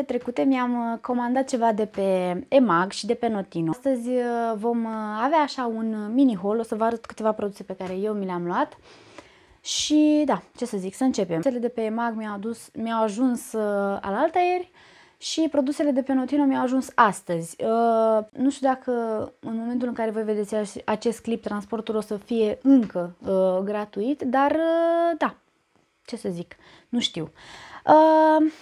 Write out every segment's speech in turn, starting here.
zilele trecute mi-am uh, comandat ceva de pe EMAG și de pe Notino. Astăzi uh, vom uh, avea așa un mini haul, o să vă arăt câteva produse pe care eu mi le-am luat. Și da, ce să zic, să începem. Produsele de pe EMAG mi-au, mi ajuns alaltă ieri și produsele de pe Notino mi-au ajuns astăzi. Uh, nu știu dacă în momentul în care voi vedeți acest clip, transportul o să fie încă uh, gratuit, dar uh, da, ce să zic, nu știu. Uh,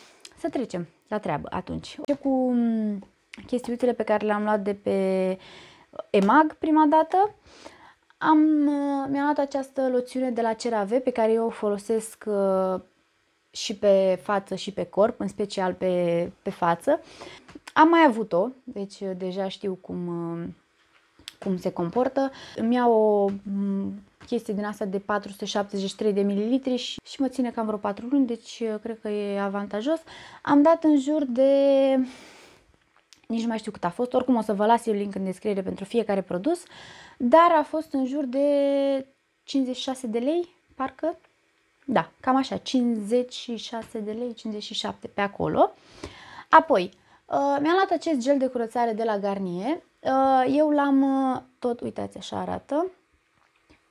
să trecem la treabă atunci. Încep cu mm, chestiuțele pe care le-am luat de pe EMAG prima dată. Am, mm, mi-am luat această loțiune de la CeraVe pe care eu o folosesc uh, și pe față și pe corp, în special pe, pe față. Am mai avut-o, deci uh, deja știu cum, uh, cum se comportă. Îmi iau o mm, chestie din asta de 473 de mililitri și, și mă ține cam vreo 4 luni, deci uh, cred că e avantajos. Am dat în jur de nici nu mai știu cât a fost, oricum o să vă las eu link în descriere pentru fiecare produs, dar a fost în jur de 56 de lei, parcă, da, cam așa, 56 de lei, 57 pe acolo. Apoi, uh, mi-am luat acest gel de curățare de la Garnier, uh, eu l-am tot, uitați așa arată,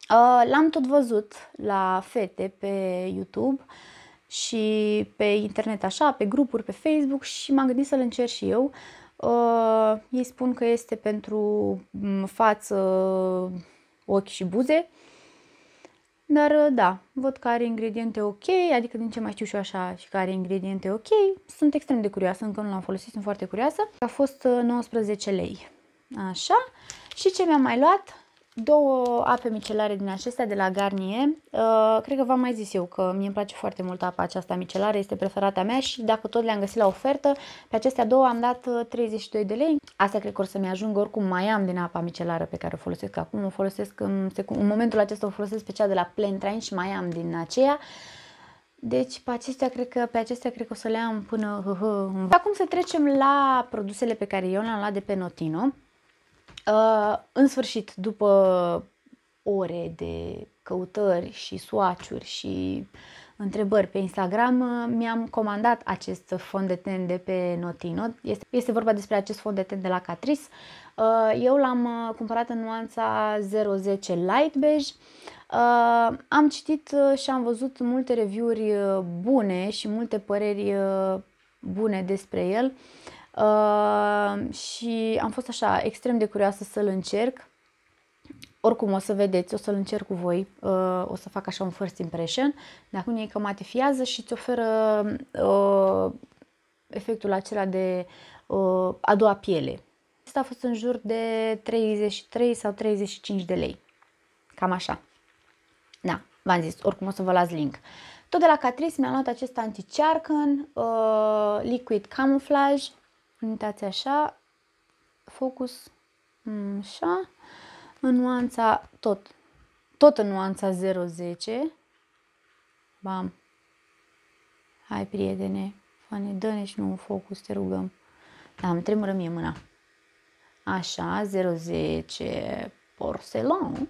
Uh, l-am tot văzut la fete pe YouTube și pe internet așa, pe grupuri, pe Facebook și m-am gândit să-l încerc și eu. Uh, ei spun că este pentru mm, față, ochi și buze. Dar uh, da, văd că are ingrediente ok, adică din ce mai știu și eu așa și care ingrediente ok. Sunt extrem de curioasă, încă nu l-am folosit, sunt foarte curioasă. A fost 19 lei. Așa. Și ce mi-am mai luat? două ape micelare din acestea de la Garnier. Uh, cred că v-am mai zis eu că mie îmi place foarte mult apa aceasta micelară, este preferata mea și dacă tot le-am găsit la ofertă, pe acestea două am dat 32 uh, de lei. Asta cred că o să-mi ajung oricum mai am din apa micelară pe care o folosesc acum, o folosesc în, secund, în momentul acesta o folosesc pe cea de la Plantrain și mai am din aceea. Deci pe acestea cred că, pe acestea cred că o să le am până... Acum să trecem la produsele pe care eu le-am luat de pe Notino. Uh, în sfârșit, după ore de căutări și suaciuri și întrebări pe Instagram, uh, mi-am comandat acest fond de ten de pe Notino. Este, este vorba despre acest fond de ten de la Catrice. Uh, eu l-am uh, cumpărat în nuanța 010 Light Beige. Am citit și am văzut multe review-uri bune și multe păreri bune despre el. Uh, Ehm, și am fost așa extrem de curioasă să-l încerc. Oricum o să vedeți, o să-l încerc cu voi, uh, o să fac așa un first impression. Dacă e că matifiază și îți oferă uh, efectul acela de uh, a doua piele. Asta a fost în jur de 33 sau 35 de lei. Cam așa. Da, v-am zis, oricum o să vă las link. Tot de la Catrice mi-am luat acest anti-cearcăn, uh, liquid camouflage, Uitați așa, focus, mm, așa, în nuanța tot, tot în nuanța 010. Bam! Hai, prietene, fane, dă-ne și nu un focus, te rugăm. Da, îmi tremură mie mâna. Așa, 010 porcelan.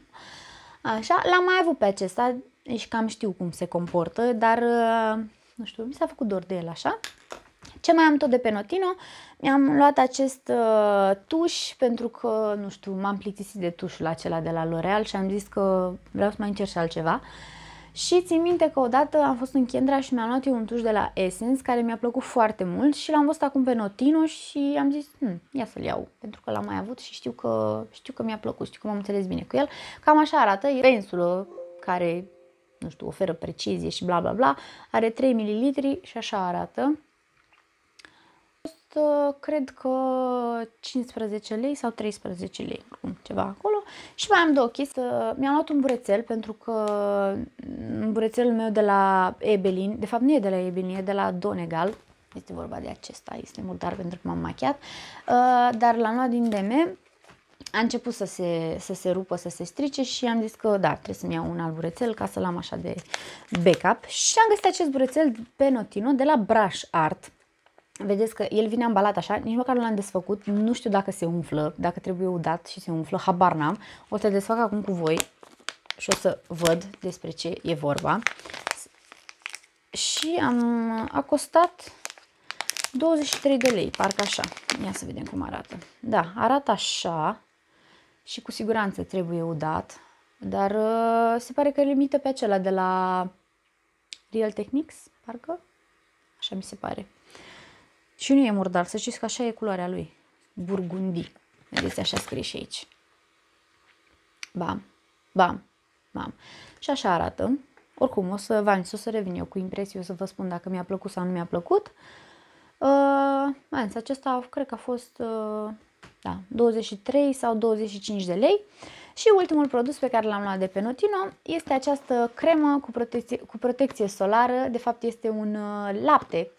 Așa, l-am mai avut pe acesta și deci cam știu cum se comportă, dar uh, nu știu, mi s-a făcut dor de el așa. Ce mai am tot de pe Notino? Mi-am luat acest uh, tuș pentru că, nu știu, m-am plictisit de tușul acela de la L'Oreal și am zis că vreau să mai încerc și altceva. Și țin minte că odată am fost în Kendra și mi-am luat eu un tuș de la Essence care mi-a plăcut foarte mult și l-am văzut acum pe Notino și am zis, hm, ia să-l iau, pentru că l-am mai avut și știu că, știu că mi-a plăcut, știu că m-am înțeles bine cu el. Cam așa arată, e pensulă uh, care, nu știu, oferă precizie și bla bla bla, are 3 ml și așa arată. Uh, cred că 15 lei sau 13 lei, ceva acolo. Și mai am două chestii. Uh, mi-am luat un burețel pentru că mm, burețelul meu de la Ebelin, de fapt nu e de la Ebelin, e de la Donegal. Este vorba de acesta, este murdar pentru că m-am machiat. Uh, dar l-am luat din DM a început să se, să se rupă, să se strice și am zis că da, trebuie să-mi iau un alt burețel ca să-l am așa de backup și am găsit acest burețel pe Notino de la Brush Art Vedeți că el vine ambalat așa, nici măcar nu l-am desfăcut, nu știu dacă se umflă, dacă trebuie udat și se umflă, habar n-am. O să desfac acum cu voi și o să văd despre ce e vorba. Și am acostat 23 de lei, parcă așa. Ia să vedem cum arată. Da, arată așa și cu siguranță trebuie udat, dar uh, se pare că limită pe acela de la Real Techniques, parcă? Așa mi se pare. Și nu e murdar, să știți că așa e culoarea lui. Burgundi. Vedeți, așa scrie și aici. Bam, bam, bam. Și așa arată. Oricum, o să, vă o să revin eu cu impresii, o să vă spun dacă mi-a plăcut sau nu mi-a plăcut. Uh, acesta cred că a fost uh, da, 23 sau 25 de lei. Și ultimul produs pe care l-am luat de pe Notino este această cremă cu protecție, cu protecție solară. De fapt, este un uh, lapte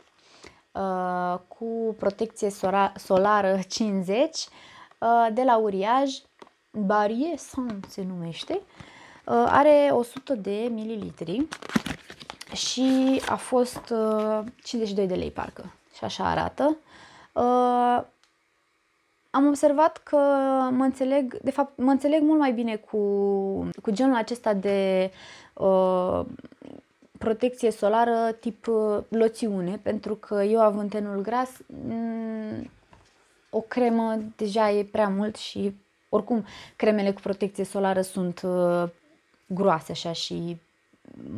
Uh, cu protecție solară 50 uh, de la Uriaj, Barie Sun se numește, uh, are 100 de mililitri și a fost 52 de lei parcă și așa arată. Am observat că mă înțeleg, de fapt, mă înțeleg mult mai bine cu, cu genul acesta de uh, protecție solară tip uh, loțiune, pentru că eu având tenul gras, mm, o cremă deja e prea mult și oricum cremele cu protecție solară sunt uh, groase așa și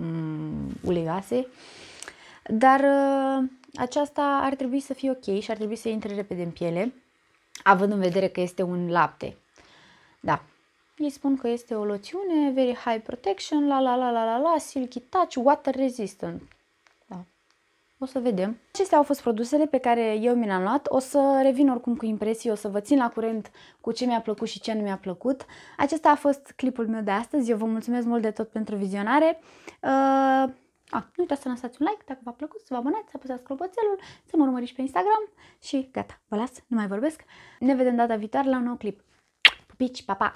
mm, uleioase. Dar uh, aceasta ar trebui să fie ok și ar trebui să intre repede în piele, având în vedere că este un lapte. Da, ei spun că este o loțiune, very high protection, la la la la la la, silky touch, water resistant. Da. O să vedem. Acestea au fost produsele pe care eu mi le-am luat. O să revin oricum cu impresii, o să vă țin la curent cu ce mi-a plăcut și ce nu mi-a plăcut. Acesta a fost clipul meu de astăzi. Eu vă mulțumesc mult de tot pentru vizionare. Uh... a, ah, nu uitați să lăsați un like dacă v-a plăcut, să vă abonați, să apăsați clopoțelul, să mă urmăriți pe Instagram și gata, vă las, nu mai vorbesc. Ne vedem data viitoare la un nou clip. Pupici, pa, pa!